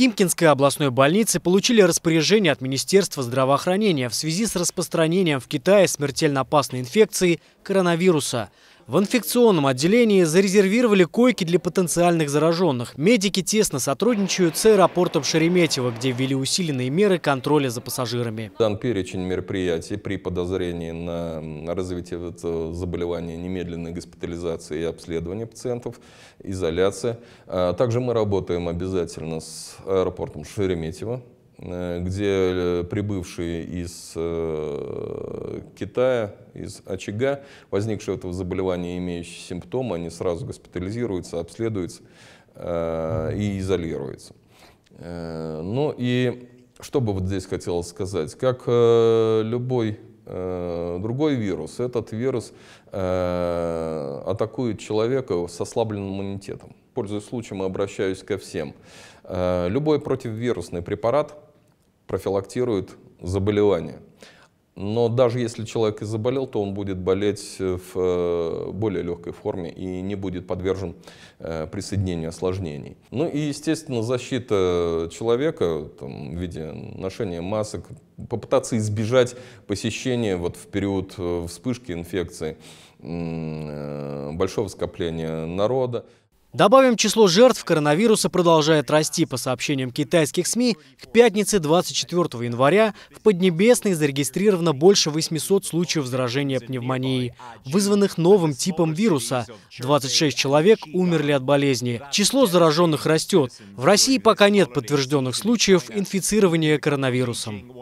Химкинской областной больницы получили распоряжение от Министерства здравоохранения в связи с распространением в Китае смертельно опасной инфекции коронавируса. В инфекционном отделении зарезервировали койки для потенциальных зараженных. Медики тесно сотрудничают с аэропортом Шереметьево, где ввели усиленные меры контроля за пассажирами. Дан перечень мероприятий при подозрении на развитие этого заболевания, немедленной госпитализации и обследования пациентов, изоляция. А также мы работаем обязательно с аэропортом Шереметьево. Э, где э, прибывшие из э, Китая, из очага, возникшего этого заболевания, имеющие симптомы, они сразу госпитализируются, обследуются и изолируются. Ну и что бы вот здесь хотелось сказать, как любой другой вирус, этот вирус атакует человека с ослабленным иммунитетом. Пользуясь случаем, обращаюсь ко всем. Любой противовирусный препарат профилактирует заболевание. Но даже если человек и заболел, то он будет болеть в э, более легкой форме и не будет подвержен э, присоединению осложнений. Ну и, естественно, защита человека там, в виде ношения масок, попытаться избежать посещения вот, в период э, вспышки инфекции большого скопления народа. Добавим, число жертв коронавируса продолжает расти. По сообщениям китайских СМИ, к пятнице 24 января в Поднебесной зарегистрировано больше 800 случаев заражения пневмонией, вызванных новым типом вируса. 26 человек умерли от болезни. Число зараженных растет. В России пока нет подтвержденных случаев инфицирования коронавирусом.